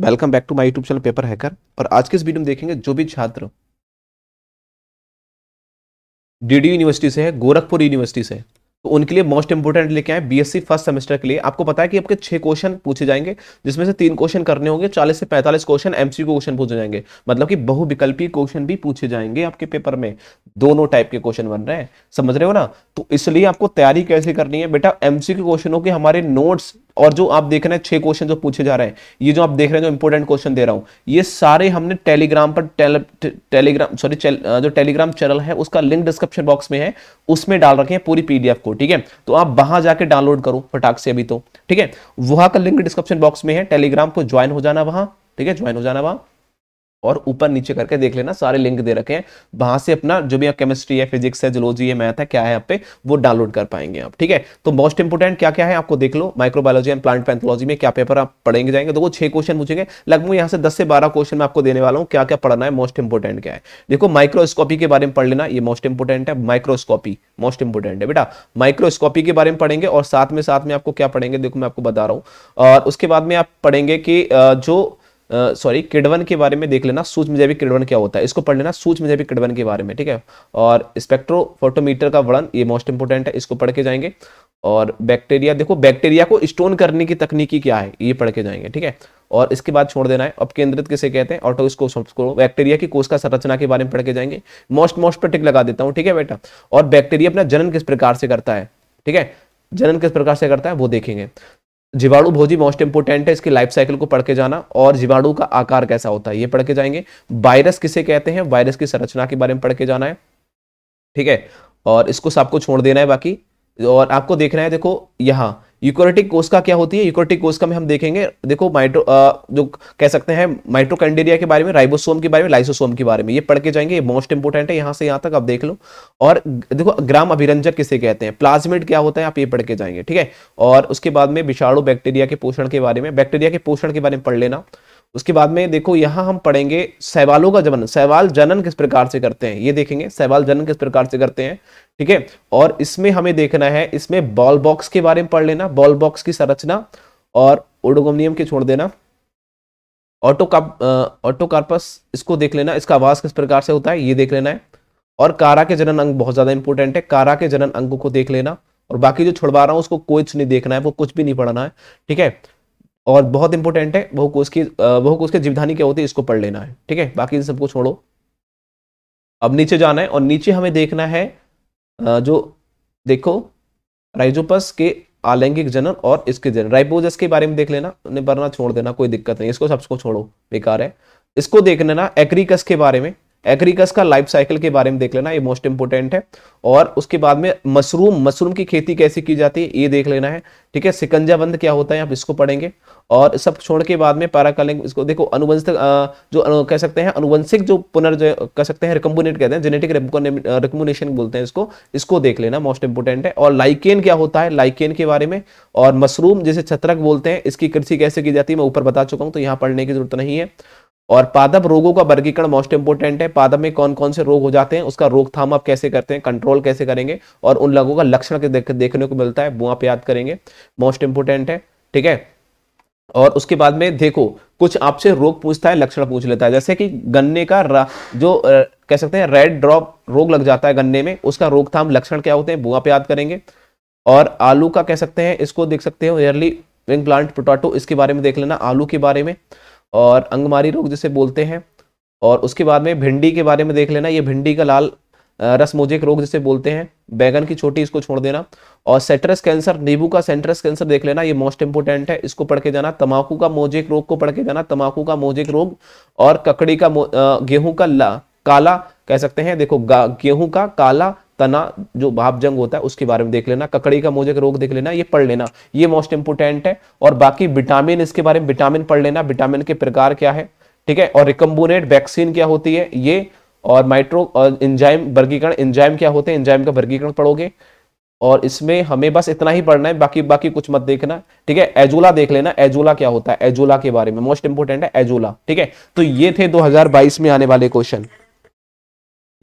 welcome back to my YouTube channel paper hacker और आज के इस वीडियो में देखेंगे जो भी छात्र डीडी यूनिवर्सिटी से है गोरखपुर यूनिवर्सिटी से तो उनके लिए मोस्ट इंपोर्टेंट लेके आए बीएससी फर्स्ट सेमेस्टर के लिए आपको पता है कि आपके छह क्वेश्चन पूछे जाएंगे जिसमें से तीन क्वेश्चन करने होंगे चालीस से पैंतालीस क्वेश्चन एमसी क्वेश्चन पूछे जाएंगे मतलब कि बहुविकल्पी क्वेश्चन भी पूछे जाएंगे आपके पेपर में दोनों टाइप के क्वेश्चन बन रहे हैं समझ रहे हो ना तो इसलिए आपको तैयारी कैसे करनी है बेटा एमसी क्वेश्चनों के हमारे नोट्स और जो आप देख रहे हैं छह क्वेश्चन जो पूछे जा रहे हैं ये जो आप देख रहे हैं जो इंपॉर्टेंट क्वेश्चन दे रहा हूँ ये सारे हमने टेलीग्राम पर टेल, टे, टेलीग्राम सॉरी जो टेलीग्राम चैनल है उसका लिंक डिस्क्रिप्शन बॉक्स में है उसमें डाल रखे हैं पूरी पीडीएफ को ठीक है तो आप वहां जाके डाउनलोड करो फटाक से अभी तो ठीक है वहां का लिंक डिस्क्रिप्शन बॉक्स में है टेलीग्राम को ज्वाइन हो जाना वहां ठीक है ज्वाइन हो जाना वहां और ऊपर नीचे करके देख लेना सारे लिंक दे रखे हैं वहां से अपना जो भी केमिस्ट्री है फिजिक्स है जोलॉजी है मैथ है क्या है आप पे वो डाउनलोड कर पाएंगे आप ठीक है तो मोस्ट इंपोर्टेंट क्या क्या है आपको देख लो माइक्रोबायोलॉजी एंड प्लांट पैथोलॉजी में क्या पेपर आप पढ़ेंगे जाएंगे तो वो छह क्वेश्चन पूछेंगे लगभग यहाँ से दस से बारह क्वेश्चन मैं आपको देने वाला हूँ क्या क्या पढ़ना है मोस्ट इंपोर्टेंट क्या है देखो माइक्रोस्कोपी के बारे में पढ़ लेना ये मोस्ट इंपोर्टेंट है माइक्रोस्कोपी मोस्ट इंपोर्टेंट है बेटा माइक्रोस्कोपी के बारे में पढ़ेंगे और साथ में साथ में आपको क्या पढ़ेंगे देखो मैं आपको बता रहा हूँ और उसके बाद में आप पढ़ेंगे कि जो सॉरी किडवन के बारे में देख लेना सूक्ष्म जैविक किडवन क्या होता है इसको पढ़ लेना सूक्ष्म जैविक किडवन के बारे में ठीक है और स्पेक्ट्रोफोटोमीटर का वर्णन ये मोस्ट इंपोर्टेंट है इसको पढ़ के जाएंगे और बैक्टीरिया देखो बैक्टीरिया को स्टोन करने की तकनीकी क्या है ये पढ़ के जाएंगे ठीक है और इसके बाद छोड़ देना है अब केंद्रित किसे कहते हैं ऑटो इसको बैक्टीरिया की कोष का संरचना के बारे में पढ़ के जाएंगे मोस्ट मोस्ट पर टिक लगा देता हूँ ठीक है बेटा और बैक्टीरिया अपना जनन किस प्रकार से करता है ठीक है जनन किस प्रकार से करता है वो देखेंगे जीवाणु भोजी मोस्ट इंपोर्टेंट है इसकी लाइफ साइकिल को पढ़ के जाना और जीवाणु का आकार कैसा होता है ये पढ़ के जाएंगे वायरस किसे कहते हैं वायरस की संरचना के बारे में पढ़ के जाना है ठीक है और इसको सबको छोड़ देना है बाकी और आपको देखना है देखो यहाँ यूकोरेटिक कोशिका क्या होती है यूकोरेटिक कोशिका में हम देखेंगे देखो माइट्रो जो कह सकते हैं माइट्रोकैंडेरिया के बारे में राइबोसोम के बारे में लाइसोसोम के बारे में ये पढ़ के जाएंगे ये मोस्ट इंपोर्टेंट है यहाँ से यहाँ तक आप देख लो और देखो ग्राम अभिरंजक किसे कहते हैं प्लाज्मिड क्या होता है आप ये पढ़ के जाएंगे ठीक है और उसके बाद में विषाणु बैक्टीरिया के पोषण के बारे में बैक्टीरिया के पोषण के बारे में पढ़ लेना उसके बाद में देखो यहां हम पढ़ेंगे सहवालों का जनन सहवाल जनन किस प्रकार से करते हैं ये देखेंगे सहवाल जनन किस प्रकार से करते हैं ठीक है और इसमें हमें देखना है इसमें बॉल बॉक्स के बारे में पढ़ लेना बॉल बॉक्स की संरचना और ओडोगोमनियम के छोड़ देना ऑटो का ऑटोकार्पस इसको देख लेना इसका आवास किस प्रकार से होता है ये देख लेना है और कारा के जनन अंग बहुत ज़्यादा इंपॉर्टेंट है कारा के जनन अंगों को देख लेना और बाकी जो छुड़वा रहा हूँ उसको कुछ नहीं देखना है वो कुछ भी नहीं पढ़ना है ठीक है और बहुत इंपॉर्टेंट है बहुकोश की बहुकोश की जीवधानी क्या होती है इसको पढ़ लेना है ठीक है बाकी इन सबको छोड़ो अब नीचे जाना है और नीचे हमें देखना है जो देखो राइजोपस के आलैंगिक जनन और इसके जनन राइपोजस के बारे में देख लेना उन्हें भरना छोड़ देना कोई दिक्कत नहीं इसको सबको छोड़ो बेकार है इसको देख लेना एक्रिकस के बारे में एग्रीकस का लाइफ साइकिल के बारे में देख लेना ये मोस्ट इंपोर्टेंट है और उसके बाद में मशरूम मशरूम की खेती कैसे की जाती है ये देख लेना है ठीक है सिकंजा बंद क्या होता है आप इसको पढ़ेंगे और सब छोड़ के बाद में पैराकलिंग इसको देखो अनुवंशिक जो कह सकते हैं अनुवंशिक जो पुनर्ज कह सकते हैं रिकम्बोनेट कहते हैं जेनेटिक रिकम्बोनेशन बोलते हैं इसको इसको देख लेना मोस्ट इंपोर्टेंट है और लाइकेन क्या होता है लाइकेन के बारे में और मशरूम जिसे छत्रक बोलते हैं इसकी कृषि कैसे की जाती है मैं ऊपर बता चुका हूँ तो यहाँ पढ़ने की जरूरत नहीं है और पादप रोगों का वर्गीकरण मोस्ट इंपोर्टेंट है पादप में कौन कौन से रोग हो जाते हैं उसका रोकथाम आप कैसे करते हैं कंट्रोल कैसे करेंगे और उन लोगों का लक्षण देख, देखने को मिलता है वो आप याद करेंगे मोस्ट इंपोर्टेंट है ठीक है और उसके बाद में देखो कुछ आपसे रोग पूछता है लक्षण पूछ लेता है जैसे कि गन्ने का जो कह सकते हैं रेड ड्रॉप रोग लग जाता है गन्ने में उसका रोकथाम लक्षण क्या होते हैं वो आप याद करेंगे और आलू का कह सकते हैं इसको देख सकते हो एयरली विंग प्लांट पोटाटो इसके बारे में देख लेना आलू के बारे में और अंगमारी रोग जिसे बोलते हैं और उसके बाद में भिंडी के बारे में देख लेना ये भिंडी का लाल रसमोजेक रोग जिसे बोलते हैं बैगन की छोटी इसको छोड़ देना और सेट्रस कैंसर नींबू का सेंट्रस कैंसर देख लेना ये मोस्ट इंपोर्टेंट है इसको पढ़ के जाना तंबाकू का मोजेक रोग को पढ़ के जाना तमाकू का मोजेक रोग और ककड़ी का गेहूं का ला, काला कह सकते हैं देखो गेहूं का काला तना जो भाप जंग होता है उसके बारे में देख लेना ककड़ी का मोजक रोग देख लेना ये पढ़ लेना ये मोस्ट इंपोर्टेंट है और बाकी विटामिन इसके बारे में विटामिन पढ़ लेना विटामिन के प्रकार क्या है ठीक है और रिकम्बोनेट वैक्सीन क्या होती है ये और माइट्रो और इंजाइम वर्गीकरण इंजाइम क्या होते हैं इंजाइम का वर्गीकरण पढ़ोगे और इसमें हमें बस इतना ही पढ़ना है बाकी बाकी कुछ मत देखना ठीक है एजोला देख लेना एजोला क्या होता है एजोला के बारे में मोस्ट इंपोर्टेंट है एजोला ठीक है तो ये थे 2022 में आने वाले क्वेश्चन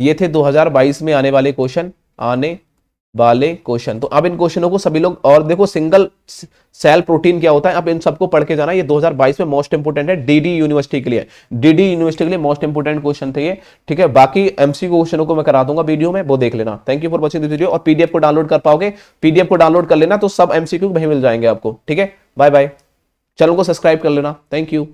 ये थे 2022 में आने वाले क्वेश्चन आने वाले क्वेश्चन तो अब इन क्वेश्चनों को सभी लोग और देखो सिंगल सेल प्रोटीन क्या होता है अब इन सबको पढ़ के जाना ये 2022 में मोस्ट इंपोर्टेंट है डीडी यूनिवर्सिटी के लिए डीडी यूनिवर्सिटी के लिए मोस्ट इंपोर्टेंट क्वेश्चन थे ये ठीक है बाकी एमसी क्वेश्चनों को मैं करा दूंगा वीडियो में वो देख लेना thank you for watching this video और पीडीएफ को डाउनलोड कर पाओगे पीडीएफ को डाउनलोड कर लेना तो सब एमसी क्यू मिल जाएंगे आपको ठीक है बाय बाय चैनल को सब्सक्राइब कर लेना थैंक यू